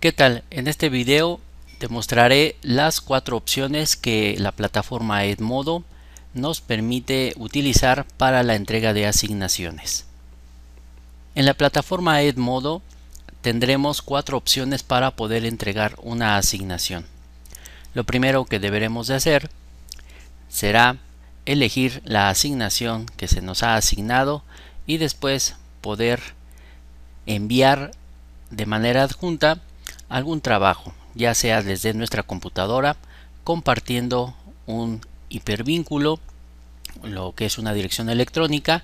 ¿Qué tal? En este video te mostraré las cuatro opciones que la plataforma Edmodo nos permite utilizar para la entrega de asignaciones. En la plataforma Edmodo tendremos cuatro opciones para poder entregar una asignación. Lo primero que deberemos de hacer será elegir la asignación que se nos ha asignado y después poder enviar de manera adjunta algún trabajo, ya sea desde nuestra computadora, compartiendo un hipervínculo, lo que es una dirección electrónica,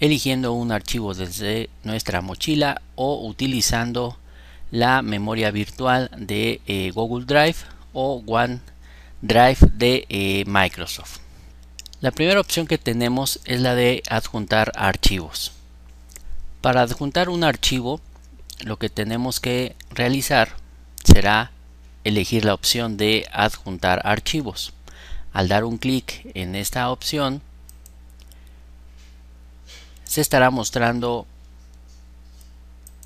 eligiendo un archivo desde nuestra mochila o utilizando la memoria virtual de eh, Google Drive o OneDrive de eh, Microsoft. La primera opción que tenemos es la de adjuntar archivos. Para adjuntar un archivo, lo que tenemos que realizar será elegir la opción de adjuntar archivos. Al dar un clic en esta opción, se estará mostrando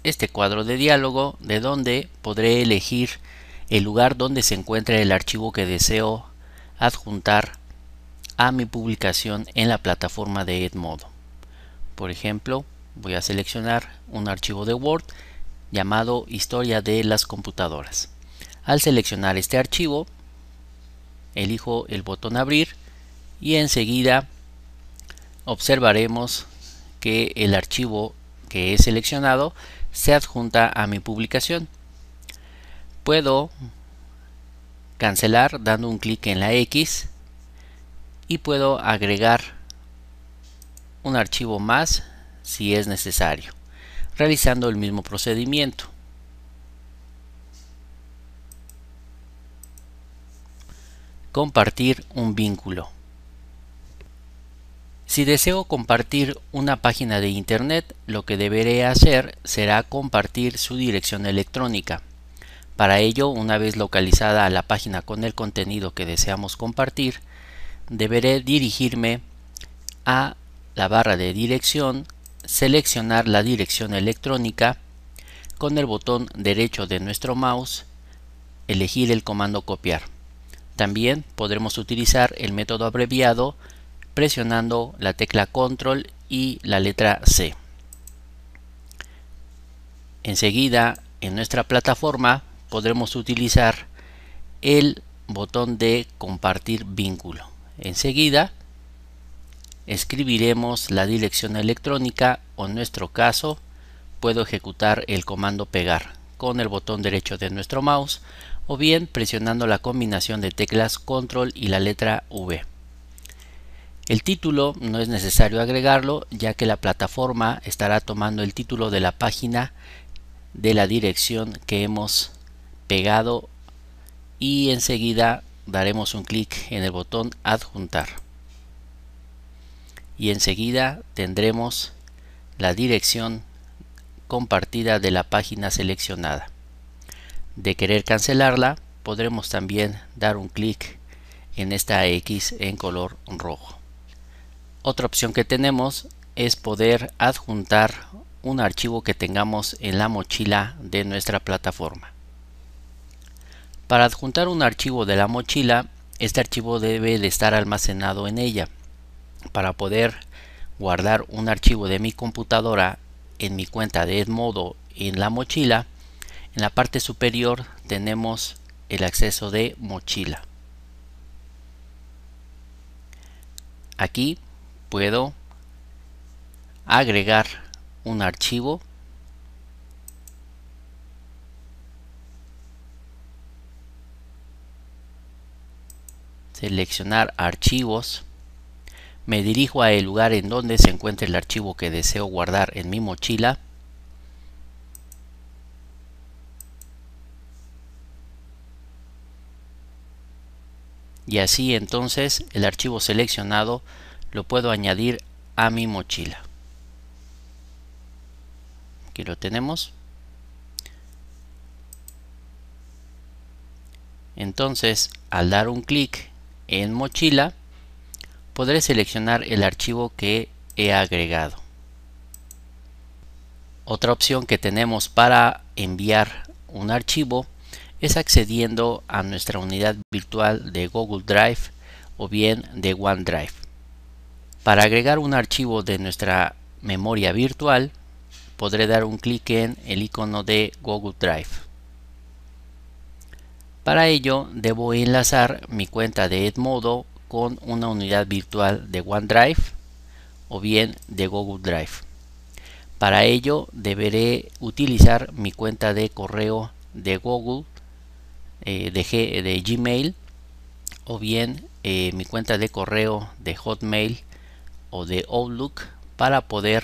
este cuadro de diálogo de donde podré elegir el lugar donde se encuentra el archivo que deseo adjuntar a mi publicación en la plataforma de Edmodo. Por ejemplo, voy a seleccionar un archivo de Word llamado Historia de las computadoras. Al seleccionar este archivo, elijo el botón abrir y enseguida observaremos que el archivo que he seleccionado se adjunta a mi publicación. Puedo cancelar dando un clic en la X y puedo agregar un archivo más si es necesario realizando el mismo procedimiento. Compartir un vínculo. Si deseo compartir una página de Internet, lo que deberé hacer será compartir su dirección electrónica. Para ello, una vez localizada la página con el contenido que deseamos compartir, deberé dirigirme a la barra de dirección seleccionar la dirección electrónica con el botón derecho de nuestro mouse, elegir el comando copiar. También podremos utilizar el método abreviado presionando la tecla control y la letra C. Enseguida en nuestra plataforma podremos utilizar el botón de compartir vínculo. Enseguida escribiremos la dirección electrónica o en nuestro caso puedo ejecutar el comando pegar con el botón derecho de nuestro mouse o bien presionando la combinación de teclas control y la letra V. El título no es necesario agregarlo ya que la plataforma estará tomando el título de la página de la dirección que hemos pegado y enseguida daremos un clic en el botón adjuntar y enseguida tendremos la dirección compartida de la página seleccionada. De querer cancelarla, podremos también dar un clic en esta X en color rojo. Otra opción que tenemos es poder adjuntar un archivo que tengamos en la mochila de nuestra plataforma. Para adjuntar un archivo de la mochila, este archivo debe de estar almacenado en ella para poder guardar un archivo de mi computadora en mi cuenta de Edmodo en la mochila, en la parte superior tenemos el acceso de mochila. Aquí puedo agregar un archivo seleccionar archivos me dirijo al lugar en donde se encuentra el archivo que deseo guardar en mi mochila. Y así entonces el archivo seleccionado lo puedo añadir a mi mochila. Aquí lo tenemos. Entonces al dar un clic en mochila podré seleccionar el archivo que he agregado. Otra opción que tenemos para enviar un archivo es accediendo a nuestra unidad virtual de Google Drive o bien de OneDrive. Para agregar un archivo de nuestra memoria virtual, podré dar un clic en el icono de Google Drive. Para ello, debo enlazar mi cuenta de Edmodo con una unidad virtual de OneDrive o bien de Google Drive. Para ello deberé utilizar mi cuenta de correo de Google, eh, de, de, Gmail o bien eh, mi cuenta de correo de Hotmail o de Outlook para poder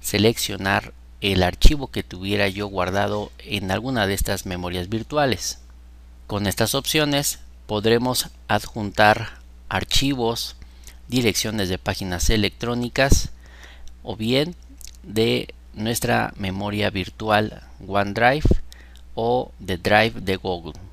seleccionar el archivo que tuviera yo guardado en alguna de estas memorias virtuales. Con estas opciones podremos adjuntar archivos, direcciones de páginas electrónicas o bien de nuestra memoria virtual OneDrive o de Drive de Google.